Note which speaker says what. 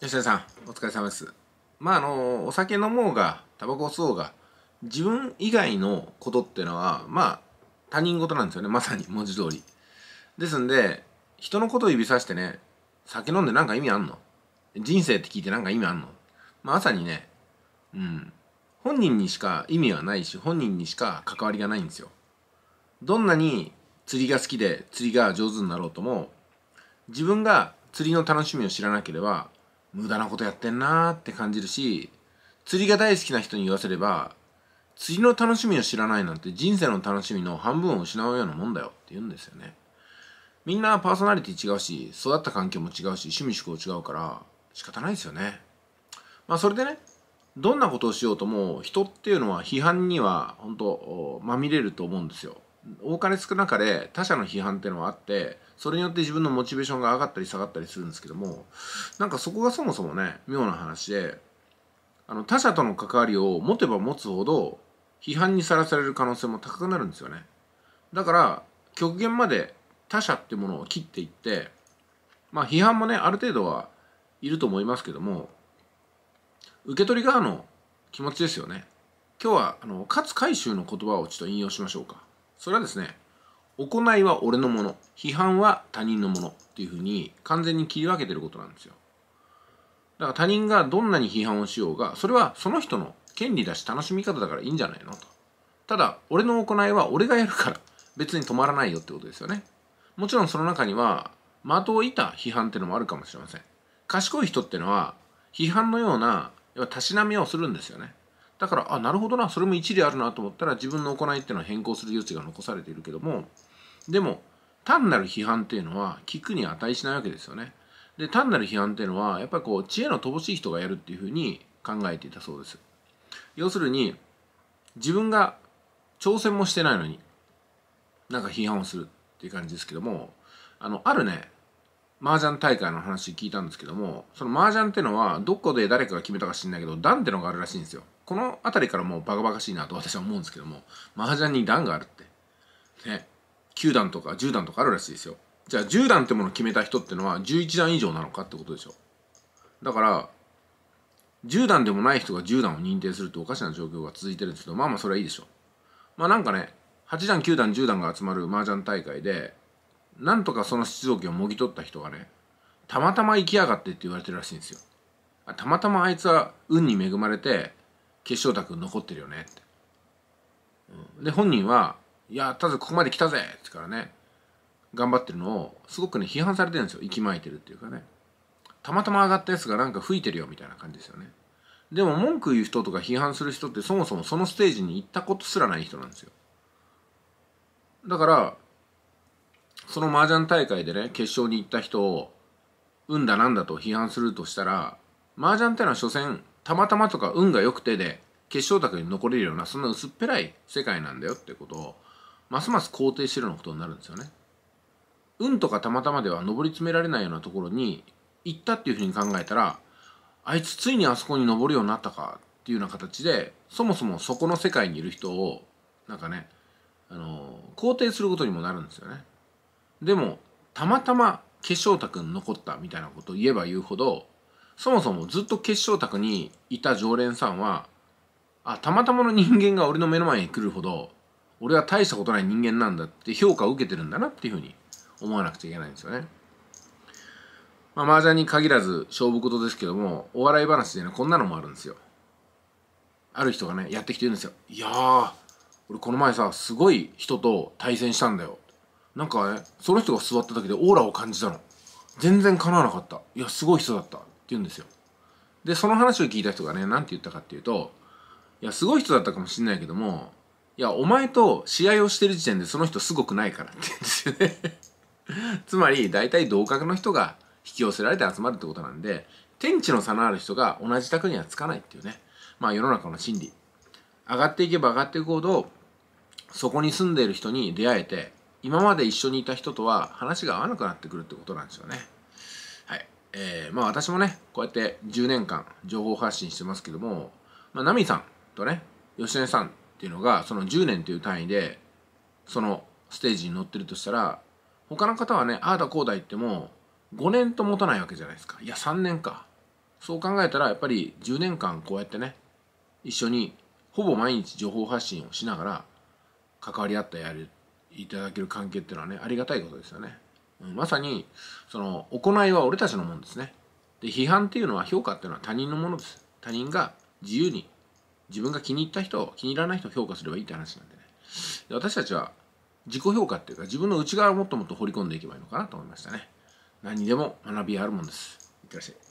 Speaker 1: 吉田さんお疲れ様ですまああのお酒飲もうがタバコ吸おうが自分以外のことってのはまあ他人事なんですよねまさに文字通りですんで人のことを指さしてね酒飲んでなんか意味あんの人生って聞いてなんか意味あんの、まあ、まさにねうん本人にしか意味はないし本人にしか関わりがないんですよどんなに釣りが好きで釣りが上手になろうとも自分が釣りの楽しみを知らなければ無駄なことやってんなーって感じるし、釣りが大好きな人に言わせれば、釣りの楽しみを知らないなんて人生の楽しみの半分を失うようなもんだよって言うんですよね。みんなパーソナリティ違うし、育った環境も違うし、趣味思考違うから、仕方ないですよね。まあそれでね、どんなことをしようとも、人っていうのは批判には本当まみれると思うんですよ。多かれ少なかれ他者の批判っていうのはあってそれによって自分のモチベーションが上がったり下がったりするんですけどもなんかそこがそもそもね妙な話であの他者との関わりを持てば持つほど批判にさらされる可能性も高くなるんですよねだから極限まで他者ってものを切っていってまあ批判もねある程度はいると思いますけども受け取り側の気持ちですよね今日はあの勝海舟の言葉をちょっと引用しましょうかそれはですね行いは俺のもの批判は他人のものっていうふうに完全に切り分けてることなんですよだから他人がどんなに批判をしようがそれはその人の権利だし楽しみ方だからいいんじゃないのとただ俺の行いは俺がやるから別に止まらないよってことですよねもちろんその中には的を射た批判っていうのもあるかもしれません賢い人っていうのは批判のようなたしなみをするんですよねだからあなるほどなそれも一理あるなと思ったら自分の行いっていうのは変更する余地が残されているけどもでも単なる批判っていうのは聞くに値しないわけですよね。で単なる批判っていうのはやっぱりこう知恵の乏しい人がやるっていうふうに考えていたそうです。要するに自分が挑戦もしてないのになんか批判をするっていう感じですけどもあのあるね麻雀大会の話聞いたんですけどもその麻雀っていうのはどこで誰かが決めたか知んないけどダンてのがあるらしいんですよ。この辺りからもうバカバカしいなと 私は思うんですけども、麻雀に段があるって。ね。9段とか10段とかあるらしいですよ。じゃあ10段ってものを決めた人ってのは11段以上なのかってことでしょ。だから、10段でもない人が10段を認定するっておかしな状況が続いてるんですけど、まあまあそれはいいでしょう。まあなんかね、8段、9段、10段が集まる麻雀大会で、なんとかその出場権をもぎ取った人がね、たまたま行きやがってって言われてるらしいんですよ。たまたまあいつは運に恵まれて、決勝卓残ってるよねって、うん、で本人は「いやたずここまで来たぜ!」ってからね頑張ってるのをすごくね批判されてるんですよ息巻いてるっていうかねたまたま上がったやつがなんか吹いてるよみたいな感じですよねでも文句言う人とか批判する人ってそもそもそのステージに行ったことすらない人なんですよだからその麻雀大会でね決勝に行った人をうんだなんだと批判するとしたら麻雀ってのは所詮たまたまとか運が良くてで決勝卓に残れるようなそんな薄っぺらい世界なんだよってことをますます肯定してるようなことになるんですよね。運とかたまたまでは上り詰められないようなところに行ったっていうふうに考えたらあいつついにあそこに登るようになったかっていうような形でそもそもそこの世界にいる人をなんかねあの肯定することにもなるんですよね。でもたまたま化粧卓に残ったみたいなことを言えば言うほどそもそもずっと決勝宅にいた常連さんはあたまたまの人間が俺の目の前に来るほど俺は大したことない人間なんだって評価を受けてるんだなっていうふうに思わなくちゃいけないんですよね。まあ、麻雀に限らず勝負事ですけどもお笑い話でねこんなのもあるんですよ。ある人がねやってきて言うんですよ。いやー俺この前さすごい人と対戦したんだよ。なんかねその人が座っただけでオーラを感じたの。全然叶わなかった。いやすごい人だった。言うんですよでその話を聞いた人がね何て言ったかっていうといやすごい人だったかもしんないけどもいやお前と試合をしてる時点でその人すごくないからって言うんですよね つまり大体同格の人が引き寄せられて集まるってことなんで天地の差のある人が同じ卓にはつかないっていうねまあ世の中の真理上がっていけば上がっていくほどそこに住んでいる人に出会えて今まで一緒にいた人とは話が合わなくなってくるってことなんですよね。えー、まあ私もね、こうやって10年間情報発信してますけども、まあ、ナミさんとね、吉根さんっていうのが、その10年という単位で、そのステージに乗ってるとしたら、他の方はね、ああだこうだ言っても、5年と持たないわけじゃないですか。いや、3年か。そう考えたら、やっぱり10年間こうやってね、一緒に、ほぼ毎日情報発信をしながら、関わり合ってやる、いただける関係っていうのはね、ありがたいことですよね。まさにその行いは俺たちのもんですねで批判っていうのは評価っていうのは他人のものです他人が自由に自分が気に入った人を気に入らない人を評価すればいいって話なんでねで私たちは自己評価っていうか自分の内側をもっともっと掘り込んでいけばいいのかなと思いましたね何にでも学びあるもんですいってらっしゃい